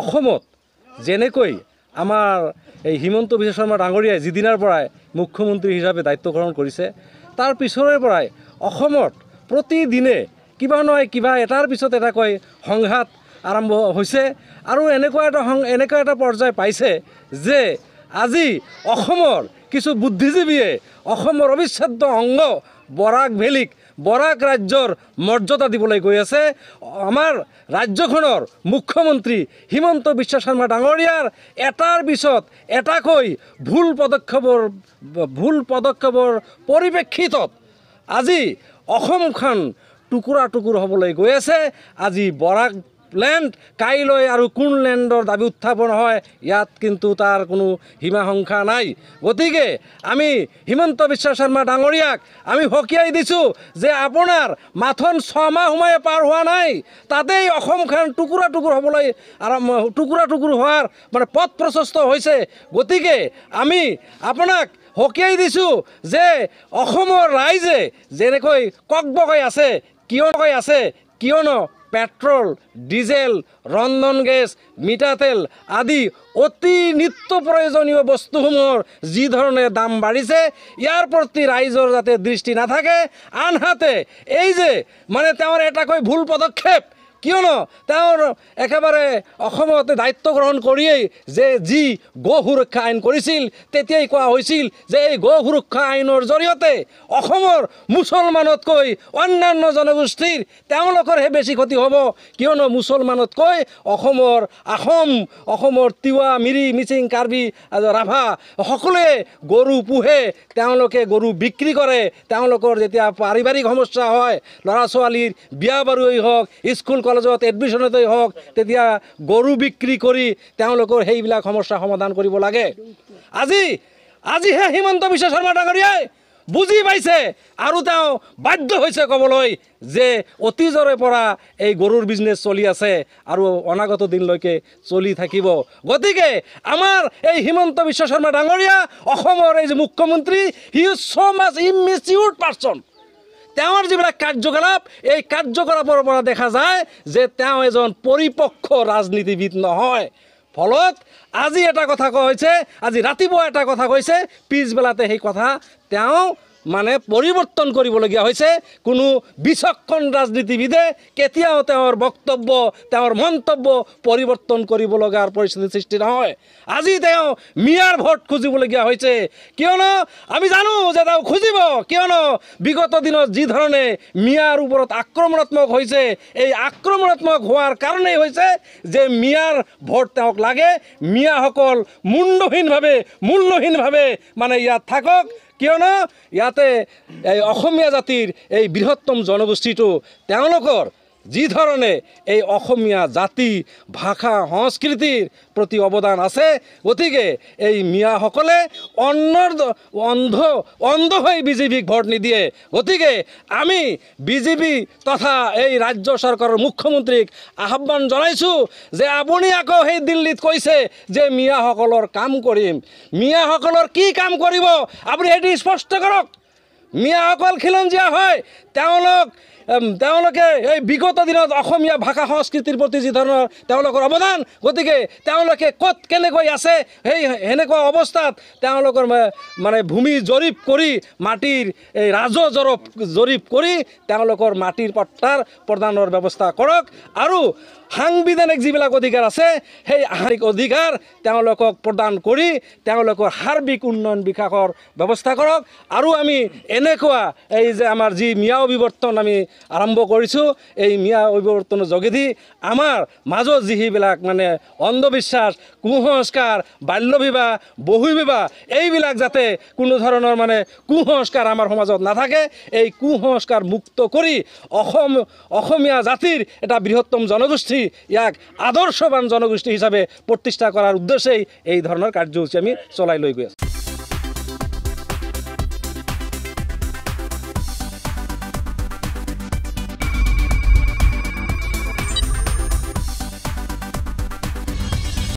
অসমত যেনেকৈ আমাৰ এই হিমন্ত বিশ্ব শৰ্মা ডাঙৰীয়াই যিদিনাৰ পৰাই মুখ্যমন্ত্ৰী হিচাপে দায়িত্ব গ্ৰহণ কৰিছে তাৰ পিছৰে পৰাই অসমত প্ৰতিদিনে কিবা নহয় কিবা এটাৰ পিছত এটাকৈ সংঘাত আৰম্ভ হৈছে আৰু এনেকুৱা এটা সং এনেকুৱা এটা পৰ্যায় পাইছে যে আজি অসমৰ কিছু বুদ্ধিজীৱীয়ে অসমৰ অবিচ্ছেদ্য অংগ বৰাক ভেলীক বৰাক ৰাজ্যৰ মৰ্যাদা দিবলৈ গৈ আছে আমাৰ ৰাজ্যখনৰ মুখ্যমন্ত্ৰী হিমন্ত বিশ্ব শৰ্মা ডাঙৰীয়াৰ এটাৰ পিছত এটাকৈ ভুল পদক্ষেপৰ ভুল পদক্ষেপৰ পৰিপ্ৰেক্ষিতত আজি অসমখন টুকুৰা টুকুৰ হ'বলৈ গৈ আছে আজি বৰাক লেণ্ড কাইলৈ আৰু কোন লেণ্ডৰ দাবী উত্থাপন হয় ইয়াত কিন্তু তাৰ কোনো সীমাসংখ্যা নাই গতিকে আমি হিমন্ত বিশ্ব শৰ্মা ডাঙৰীয়াক আমি সকীয়াই দিছোঁ যে আপোনাৰ মাথোন ছমাহ সোমাই পাৰ হোৱা নাই তাতেই অসমখন টুকুৰা টুকুৰ হ'বলৈ আৰম্ভ টুকুৰা টুকুৰ হোৱাৰ মানে পথ প্ৰশস্ত হৈছে গতিকে আমি আপোনাক সকীয়াই দিছোঁ যে অসমৰ ৰাইজে যেনেকৈ কক বকৈ আছে কিয় কৈ আছে কিয়নো পেট্ৰল ডিজেল ৰন্ধন গেছ মিঠাতেল আদি অতি নিত্য প্ৰয়োজনীয় বস্তুসমূহৰ যি ধৰণে দাম বাঢ়িছে ইয়াৰ প্ৰতি ৰাইজৰ যাতে দৃষ্টি নাথাকে আনহাতে এই যে মানে তেওঁৰ এটাকৈ ভুল পদক্ষেপ কিয়নো তেওঁ একেবাৰে অসমত দায়িত্ব গ্ৰহণ কৰিয়েই যে যি গো সুৰক্ষা আইন কৰিছিল তেতিয়াই কোৱা হৈছিল যে এই গো সুৰক্ষা আইনৰ জৰিয়তে অসমৰ মুছলমানতকৈ অন্যান্য জনগোষ্ঠীৰ তেওঁলোকৰহে বেছি ক্ষতি হ'ব কিয়নো মুছলমানতকৈ অসমৰ আহোম অসমৰ তিৱা মিৰি মিচিং কাৰ্বি ৰাভা সকলোৱে গৰু পোহে তেওঁলোকে গৰু বিক্ৰী কৰে তেওঁলোকৰ যেতিয়া পাৰিবাৰিক সমস্যা হয় ল'ৰা ছোৱালীৰ বিয়া বাৰুৱৈ হওক স্কুল কলেজত এডমিশ্যনতেই হওক তেতিয়া গৰু বিক্ৰী কৰি তেওঁলোকৰ সেইবিলাক সমস্যা সমাধান কৰিব লাগে আজি আজিহে হিমন্ত বিশ্ব শৰ্মা ডাঙৰীয়াই বুজি পাইছে আৰু তেওঁ বাধ্য হৈছে ক'বলৈ যে অতীজৰে পৰা এই গৰুৰ বিজনেছ চলি আছে আৰু অনাগত দিনলৈকে চলি থাকিব গতিকে আমাৰ এই হিমন্ত বিশ্ব শৰ্মা ডাঙৰীয়া অসমৰ এই যে মুখ্যমন্ত্ৰী he is so' much ইমেচিউৰ্ড person তেওঁৰ যিবিলাক কাৰ্যকলাপ এই কাৰ্যকলাপৰ পৰা দেখা যায় যে তেওঁ এজন পৰিপক্ষ ৰাজনীতিবিদ নহয় ফলত আজি এটা কথা কৈছে আজি ৰাতিপুৱা এটা কথা কৈছে পিছবেলাতে সেই কথা তেওঁ মানে পৰিৱৰ্তন কৰিবলগীয়া হৈছে কোনো বিচক্ষণ ৰাজনীতিবিদে কেতিয়াও তেওঁৰ বক্তব্য তেওঁৰ মন্তব্য পৰিৱৰ্তন কৰিব লগাৰ পৰিস্থিতি সৃষ্টি নহয় আজি তেওঁ মিয়াৰ ভোট খুজিবলগীয়া হৈছে কিয়নো আমি জানো যে তেওঁ খুজিব কিয়নো বিগত দিনত যিধৰণে মিয়াৰ ওপৰত আক্ৰমণাত্মক হৈছে এই আক্ৰমণাত্মক হোৱাৰ কাৰণেই হৈছে যে মিয়াৰ ভোট তেওঁক লাগে মিয়াসকল মূল্যহীনভাৱে মূল্যহীনভাৱে মানে ইয়াত থাকক কিয়নো ইয়াতে অসমীয়া জাতিৰ এই বৃহত্তম জনগোষ্ঠীটো তেওঁলোকৰ যিধৰণে এই অসমীয়া জাতি ভাষা সংস্কৃতিৰ প্ৰতি অৱদান আছে গতিকে এই মিয়াসকলে সকলে অন্যর অন্ধ অন্ধ হয়ে বিজেপিক ভোট নিদিয়ে গতিকে আমি বিজেপি তথা এই ৰাজ্য চৰকাৰৰ মুখ্যমন্ত্ৰীক আহ্বান জনাইছোঁ যে আপুনি আকৌ সেই দিল্লীত কৈছে যে মিয়াসকলৰ কাম কৰিম মিয়াসকলৰ কি কাম কৰিব আপুনি সেইটো স্পষ্ট কৰক মিয়াসকল খিলঞ্জীয়া হয় তেওঁলোক তেওঁলোকে এই বিগত দিনত অসমীয়া ভাষা সংস্কৃতিৰ প্ৰতি যি ধৰণৰ তেওঁলোকৰ অৱদান গতিকে তেওঁলোকে ক'ত কেনেকৈ আছে সেই সেনেকুৱা অৱস্থাত তেওঁলোকৰ মানে ভূমি জৰীপ কৰি মাটিৰ এই জৰপ জৰীপ কৰি তেওঁলোকৰ মাটিৰ পট্টাৰ প্ৰদানৰ ব্যৱস্থা কৰক আৰু সাংবিধানিক যিবিলাক অধিকাৰ আছে সেই আহাৰিক অধিকাৰ তেওঁলোকক প্ৰদান কৰি তেওঁলোকৰ সাৰ্বিক উন্নয়ন বিকাশৰ ব্যৱস্থা কৰক আৰু আমি এনেকুৱা এই যে আমাৰ যি মিয়া বিৱৰ্তন আমি আৰম্ভ কৰিছোঁ এই মিয়া অভিৱৰ্তনৰ যোগেদি আমাৰ মাজত যিবিলাক মানে অন্ধবিশ্বাস কুসংস্কাৰ বাল্যবিবাহ বহুবিবাহ এইবিলাক যাতে কোনো ধৰণৰ মানে কুসংস্কাৰ আমাৰ সমাজত নাথাকে এই কুসংস্কাৰ মুক্ত কৰি অসম অসমীয়া জাতিৰ এটা বৃহত্তম জনগোষ্ঠী ইয়াক আদৰ্শৱান জনগোষ্ঠী হিচাপে প্ৰতিষ্ঠা কৰাৰ উদ্দেশ্যেই এই ধৰণৰ কাৰ্যসূচী আমি চলাই লৈ গৈ আছোঁ